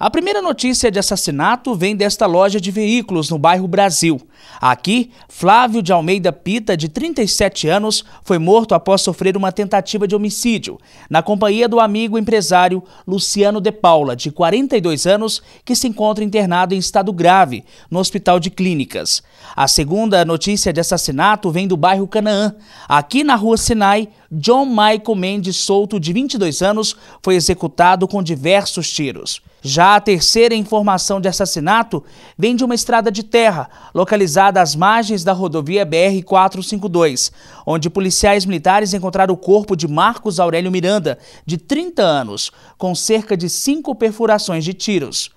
A primeira notícia de assassinato vem desta loja de veículos no bairro Brasil. Aqui, Flávio de Almeida Pita, de 37 anos, foi morto após sofrer uma tentativa de homicídio, na companhia do amigo empresário Luciano De Paula, de 42 anos, que se encontra internado em estado grave no Hospital de Clínicas. A segunda notícia de assassinato vem do bairro Canaã. Aqui na rua Sinai, John Michael Mendes Souto, de 22 anos, foi executado com diversos tiros. Já a terceira informação de assassinato vem de uma estrada de terra, localizada às margens da rodovia BR-452, onde policiais militares encontraram o corpo de Marcos Aurélio Miranda, de 30 anos, com cerca de cinco perfurações de tiros.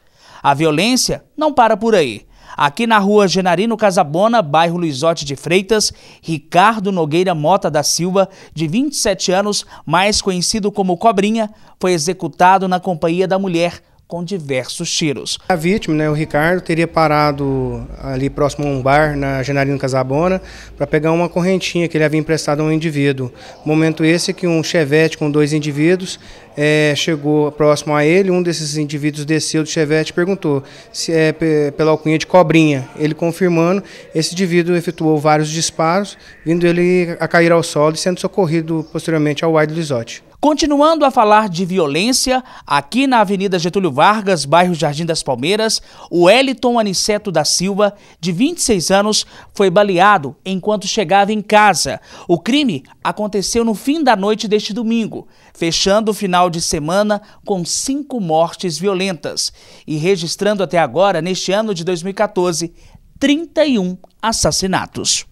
A violência não para por aí. Aqui na rua Genarino Casabona, bairro Luizote de Freitas, Ricardo Nogueira Mota da Silva, de 27 anos, mais conhecido como Cobrinha, foi executado na companhia da mulher, com diversos tiros. A vítima, né, o Ricardo, teria parado ali próximo a um bar, na Genarino Casabona, para pegar uma correntinha que ele havia emprestado a um indivíduo. Momento esse que um chevette com dois indivíduos é, chegou próximo a ele, um desses indivíduos desceu do chevette e perguntou se é pela alcunha de cobrinha. Ele confirmando, esse indivíduo efetuou vários disparos, vindo ele a cair ao solo e sendo socorrido posteriormente ao Wide Lisote. Continuando a falar de violência, aqui na Avenida Getúlio Vargas, bairro Jardim das Palmeiras, o Eliton Aniceto da Silva, de 26 anos, foi baleado enquanto chegava em casa. O crime aconteceu no fim da noite deste domingo, fechando o final de semana com cinco mortes violentas e registrando até agora, neste ano de 2014, 31 assassinatos.